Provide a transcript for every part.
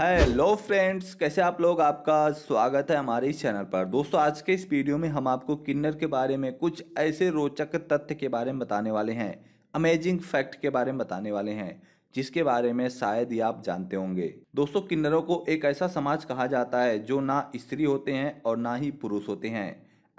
hello friends कैसे आप लोग आपका स्वागत है हमारे इस चैनल पर दोस्तों आज के इस वीडियो में हम आपको किन्नर के बारे में कुछ ऐसे रोचक तथ्य के बारे में बताने वाले हैं अमेजिंग फैक्ट के बारे में बताने वाले हैं जिसके बारे में शायद ही आप जानते होंगे दोस्तों किन्नरों को एक ऐसा समाज कहा जाता है जो ना स्त्री होते हैं और ना ही पुरुष होते हैं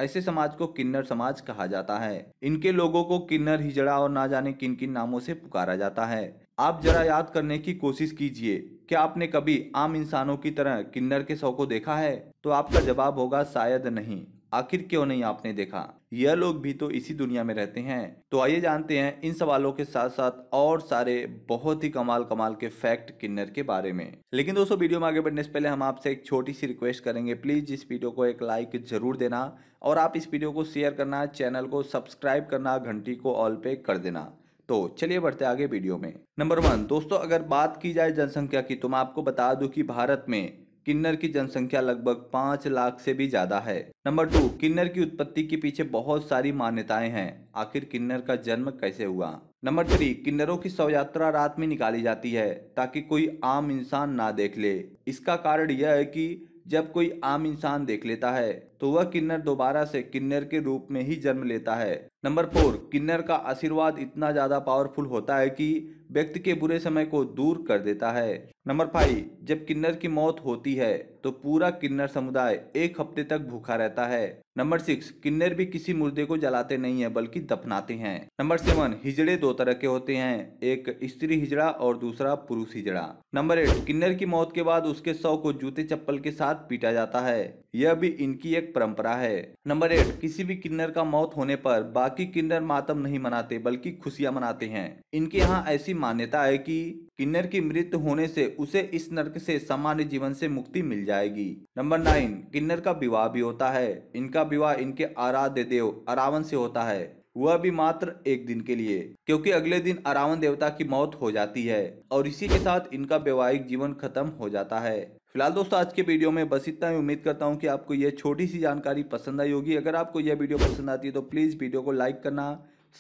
ऐसे समाज को किन्नर समाज कहा जाता है इनके लोगों को किन्नर हिजड़ा और ना जाने किन किन नामों से पुकारा जाता है आप जरा याद करने की कोशिश कीजिए क्या आपने कभी आम इंसानों की तरह किन्नर के शव को देखा है तो आपका जवाब होगा शायद नहीं आखिर क्यों नहीं आपने देखा यह लोग भी तो इसी दुनिया में रहते हैं तो आइए जानते हैं इन सवालों के साथ साथ और सारे बहुत ही कमाल कमाल के फैक्ट किन्नर के बारे में लेकिन दोस्तों वीडियो में आगे बढ़ने से पहले हम आपसे एक छोटी सी रिक्वेस्ट करेंगे प्लीज इस वीडियो को एक लाइक जरूर देना और आप इस वीडियो को शेयर करना चैनल को सब्सक्राइब करना घंटी को ऑल पे कर देना तो चलिए बढ़ते आगे वीडियो में नंबर वन दोस्तों अगर बात की जाए जनसंख्या की तो मैं आपको बता दूं कि भारत में किन्नर की जनसंख्या लगभग पाँच लाख से भी ज़्यादा है नंबर टू किन्नर की उत्पत्ति के पीछे बहुत सारी मान्यताएं हैं आखिर किन्नर का जन्म कैसे हुआ नंबर थ्री किन्नरों की शव यात्रा रात में निकाली जाती है ताकि कोई आम इंसान ना देख ले इसका कारण यह है कि जब कोई आम इंसान देख लेता है तो वह किन्नर दोबारा से किन्नर के रूप में ही जन्म लेता है नंबर फोर किन्नर का आशीर्वाद इतना ज़्यादा पावरफुल होता है कि व्यक्ति के बुरे समय को दूर कर देता है नंबर फाइव जब किन्नर की मौत होती है तो पूरा किन्नर समुदाय एक हफ्ते तक भूखा रहता है नंबर सिक्स किन्नर भी किसी मुर्दे को जलाते नहीं है बल्कि दफनाते हैं नंबर सेवन हिजड़े दो तरह के होते हैं एक स्त्री हिजड़ा और दूसरा पुरुष हिजड़ा नंबर एट किन्नर की मौत के बाद उसके शव को जूते चप्पल के साथ पीटा जाता है यह भी इनकी एक परंपरा है नंबर एट किसी भी किन्नर का मौत होने पर बाकी किन्नर मातम नहीं मनाते बल्कि खुशियां मनाते हैं इनके यहाँ ऐसी मान्यता है कि किन्नर की मृत्यु होने से उसे इस नर्क से सामान्य जीवन से मुक्ति मिल जाएगी नंबर नाइन किन्नर का विवाह भी होता है इनका विवाह इनके आराध्य देव अरावन से होता है वह भी मात्र एक दिन के लिए क्योंकि अगले दिन अरावन देवता की मौत हो जाती है और इसी के साथ इनका वैवाहिक जीवन खत्म हो जाता है फिलहाल दोस्तों आज के वीडियो में बस इतना ही उम्मीद करता हूँ कि आपको यह छोटी सी जानकारी पसंद आई होगी अगर आपको यह वीडियो पसंद आती है तो प्लीज़ वीडियो को लाइक करना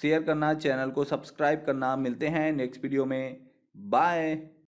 शेयर करना चैनल को सब्सक्राइब करना मिलते हैं नेक्स्ट वीडियो में बाय